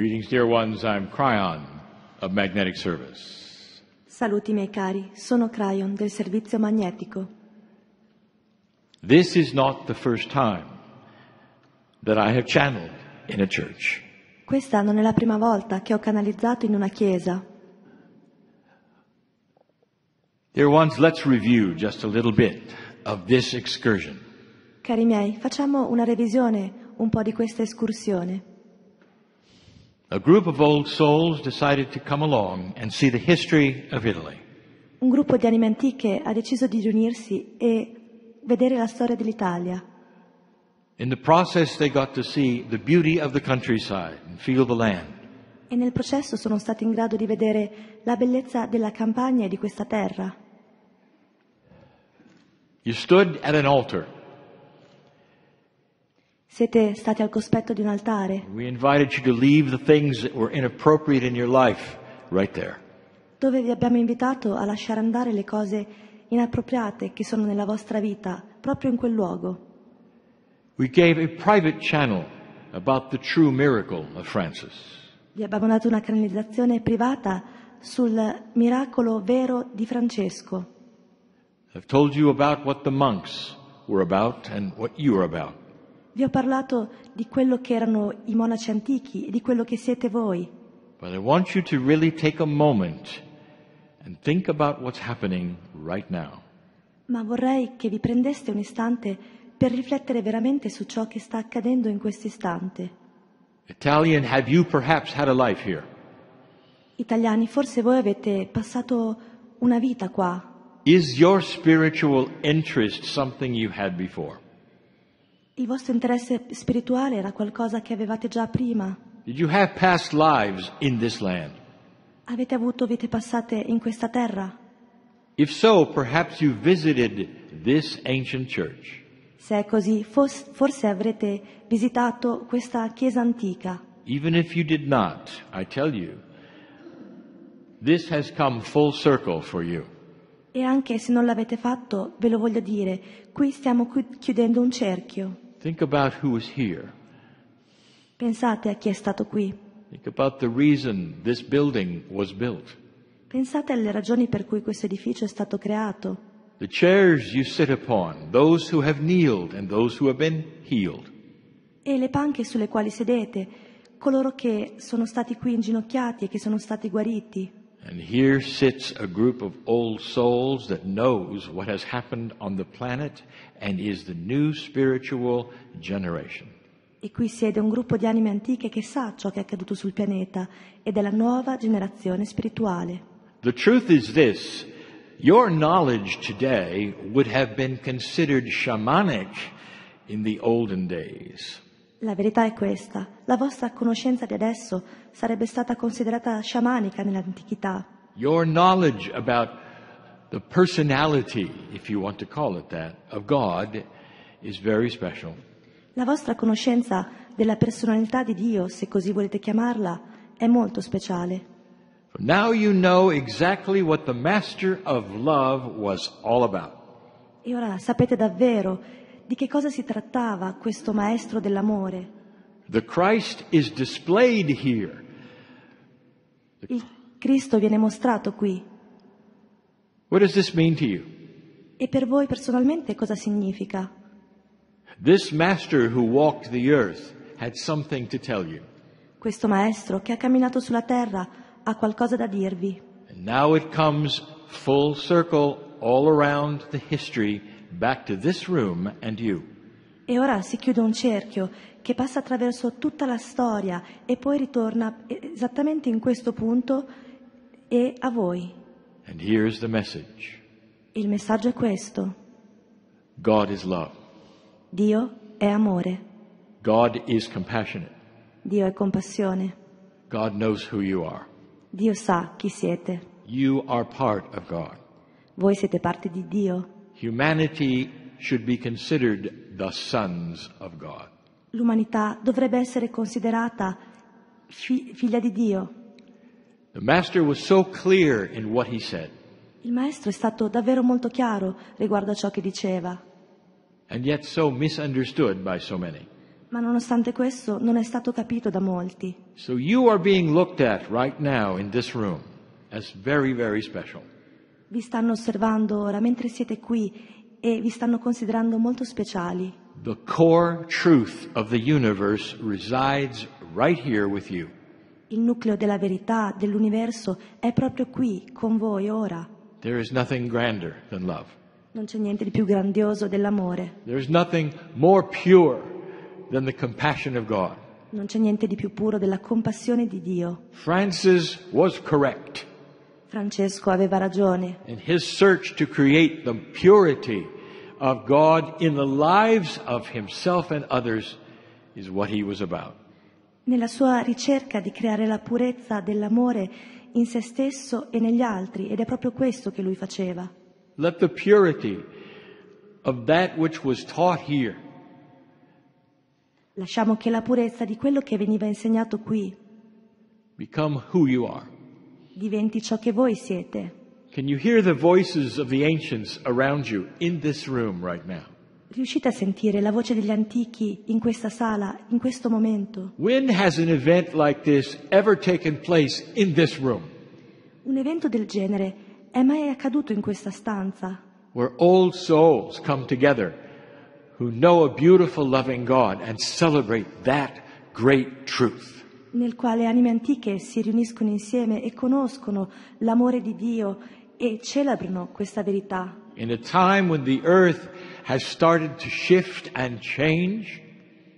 Greetings, dear ones. I'm Cryon of Magnetic Service. Saluti miei cari, sono Cryon del servizio magnetico. This is not the first time that I have channeled in a church. Questa non è la prima volta che ho canalizzato in una chiesa. Dear ones, let's review just a little bit of this excursion. Cari miei, facciamo una revisione un po' di questa escursione. A group of old souls decided to come along and see the history of Italy. Un gruppo di anime antiche ha deciso di riunirsi e vedere la storia dell'Italia. In the process they got to see the beauty of the countryside and feel the land. E nel processo sono stati in grado di vedere la bellezza della campagna e di questa terra. You stood at an altar siete stati al cospetto di un altare. We invited you to leave the things that were inappropriate in your life right there. Dove vi abbiamo invitato a lasciare andare le cose inappropriate che sono nella vostra vita, proprio in quel luogo. We gave a private channel about the true miracle of Francis. Vi abbiamo dato una canalizzazione privata sul miracolo vero di Francesco. I've told you about what the monks were about and what you are about. Vi ho parlato di quello che erano i monaci antichi e di quello che siete voi. But I want you to really take a moment and think about what's happening right now. Ma vorrei che vi prendeste un istante per riflettere veramente su ciò che sta accadendo in questo istante. Italian, have you perhaps had a life here? Italiani, forse voi avete passato una vita qua. Is your spiritual interest something you had before? Il vostro interesse spirituale era qualcosa che avevate già prima? Did you have past lives in this land? Avete avuto vite passate in questa terra? If so, perhaps you visited this ancient church. Se è così, forse avrete visitato questa chiesa antica. Even if you did not, I tell you, this has come full circle for you. E anche se non l'avete fatto, ve lo voglio dire, qui stiamo chiudendo un cerchio. Think about who is here. Pensate a chi è stato qui. Think about the reason this building was built. Pensate alle ragioni per cui questo edificio è stato creato. The chairs you sit upon, those who have kneeled and those who have been healed. E le panche sulle quali sedete, coloro che sono stati qui inginocchiati e che sono stati guariti. And here sits a group of old souls that knows what has happened on the planet and is the new spiritual generation. E qui siede un gruppo di anime antiche che sa ciò che è accaduto sul pianeta ed è la nuova generazione spirituale. The truth is this. Your knowledge today would have been considered shamanic in the olden days. La verità è questa, la vostra conoscenza di adesso sarebbe stata considerata sciamanica nell'antichità. Your knowledge about the personality, if you want to call it that, of God is very special. La vostra conoscenza della personalità di Dio, se così volete chiamarla, è molto speciale. Now you know exactly what the master of love was all about. E ora sapete davvero di che cosa si trattava questo maestro dell'amore? The Christ is displayed here. Il Cristo viene mostrato qui. What does this mean to you? E per voi personalmente cosa significa? This master who walked the earth had something to tell you. Questo maestro che ha camminato sulla terra ha qualcosa da dirvi. And now it comes full circle all around the history back to this room and you. E ora si chiude un cerchio che passa attraverso tutta la storia e poi ritorna esattamente in questo punto e a voi. And here's the message. Il messaggio è questo. God is love. Dio è amore. God is compassionate. Dio è compassione. God knows who you are. Dio sa chi siete. You are part of God. Voi siete parte di Dio. Humanity should be considered the sons of God. L'umanità dovrebbe essere considerata fi- figlia di Dio. The master was so clear in what he said. Il maestro è stato davvero molto chiaro riguardo a ciò che diceva. And yet so misunderstood by so many. Ma nonostante questo non è stato capito da molti. So you are being looked at right now in this room as very very special vi stanno osservando ora mentre siete qui e vi stanno considerando molto speciali. The core truth of the universe resides right here with you. Il nucleo della verità dell'universo è proprio qui con voi ora. There is nothing grander than love. Non c'è niente di più grandioso dell'amore. There is nothing more pure than the compassion of God. Non c'è niente di più puro della compassione di Dio. Francis was correct. Francesco aveva ragione. And his search to create the purity of God in the lives of himself and others is what he was about. Nella sua ricerca di creare la purezza dell'amore in se stesso e negli altri, ed è proprio questo che lui faceva. Let the purity of that which was taught here Lasciamo che la purezza di quello che veniva insegnato qui become who you are diventi ciò che voi siete. Can you hear the voices of the ancients around you in this room right now? Riuscite a sentire la voce degli antichi in questa sala, in questo momento? When has an event like this ever taken place in this room? Un evento del genere è mai accaduto in questa stanza? Where old souls come together who know a beautiful loving God and celebrate that great truth nel quale anime antiche si riuniscono insieme e conoscono l'amore di Dio e celebrano questa verità. In a time when the earth has started to shift and change,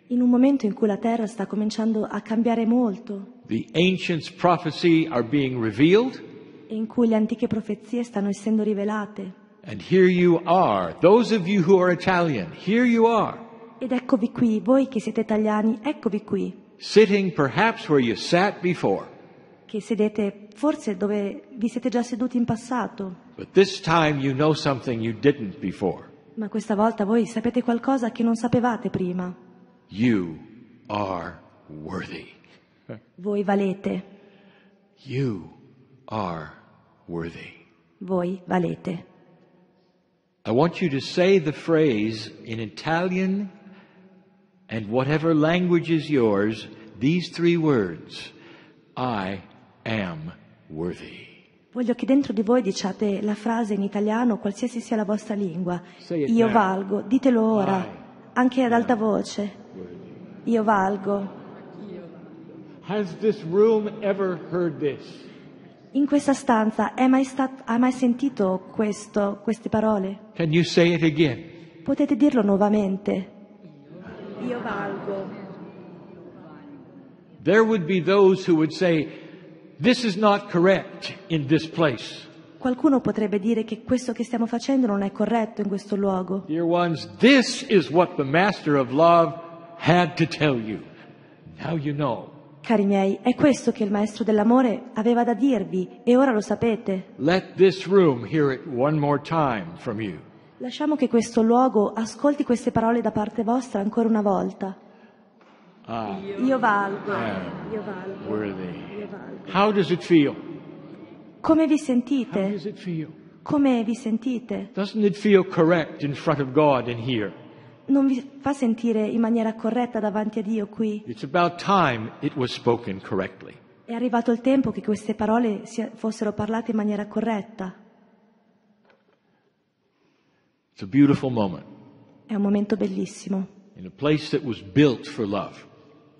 in un momento in cui la terra sta cominciando a cambiare molto, the ancients prophecy are being revealed, in cui le antiche profezie stanno essendo rivelate. And here you are, those of you who are Italian, here you are. Ed eccovi qui, voi che siete italiani, eccovi qui sitting perhaps where you sat before. Che sedete forse dove vi siete già seduti in passato. But this time you know something you didn't before. Ma questa volta voi sapete qualcosa che non sapevate prima. You are worthy. Voi valete. You are worthy. Voi valete. I want you to say the phrase in Italian and whatever language is yours these three words, I am worthy. Voglio che dentro di voi diciate la frase in italiano, qualsiasi sia la vostra lingua. Io valgo, ditelo ora, anche ad alta voce. Io valgo. Has this room ever heard this? In questa stanza hai mai, stat- hai mai sentito questo, queste parole? Can you say it again? Potete dirlo nuovamente. Io valgo there would be those who would say, this is not correct in this place. Qualcuno potrebbe dire che questo che stiamo facendo non è corretto in questo luogo. Dear ones, this is what the master of love had to tell you. Now you know. Cari miei, è questo che il maestro dell'amore aveva da dirvi e ora lo sapete. Let this room hear it one more time from you. Lasciamo che questo luogo ascolti queste parole da parte vostra ancora una volta. Ah. Io valgo. Yeah. Io valgo. Worthy. Io valgo. How does it feel? Come vi sentite? How does it feel? Come vi sentite? Doesn't it feel correct in front of God and here? Non vi fa sentire in maniera corretta davanti a Dio qui? It's about time it was spoken correctly. È arrivato il tempo che queste parole fossero parlate in maniera corretta. It's a beautiful moment. È un momento bellissimo. In a place that was built for love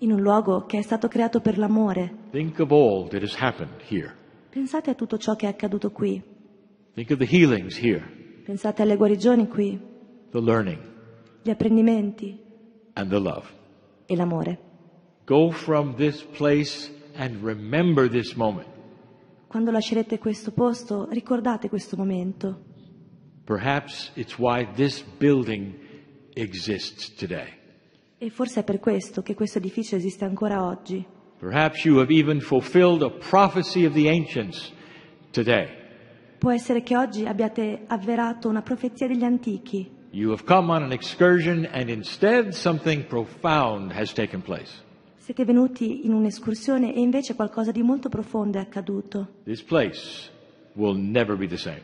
in un luogo che è stato creato per l'amore. Think of all that has happened here. Pensate a tutto ciò che è accaduto qui. Think of the healings here, Pensate alle guarigioni qui, the learning, gli apprendimenti and the love. e l'amore. Go from this place and remember this moment. Quando lascerete questo posto, ricordate questo momento. Perhaps it's why this building exists today. E forse è per questo che questo edificio esiste ancora oggi. Perhaps you have even fulfilled a prophecy of the ancients today. Può essere che oggi abbiate avverato una profezia degli antichi. You have come on an excursion and instead something profound has taken place. Siete venuti in un'escursione e invece qualcosa di molto profondo è accaduto. This place will never be the same.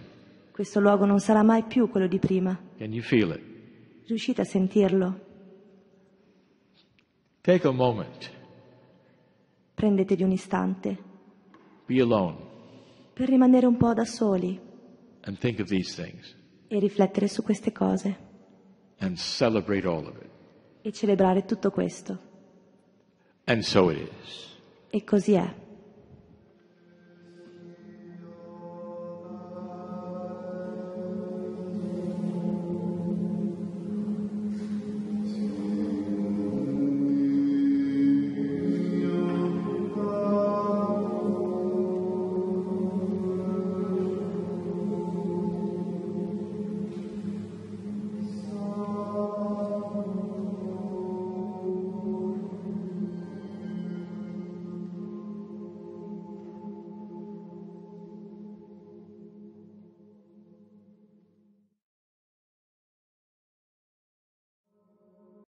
Questo luogo non sarà mai più quello di prima. Can you feel it? Riuscite a sentirlo? Take a moment. Prendetevi un istante Be alone per rimanere un po' da soli and think of these things e riflettere su queste cose and celebrate all of it. e celebrare tutto questo. And so it is. E così è.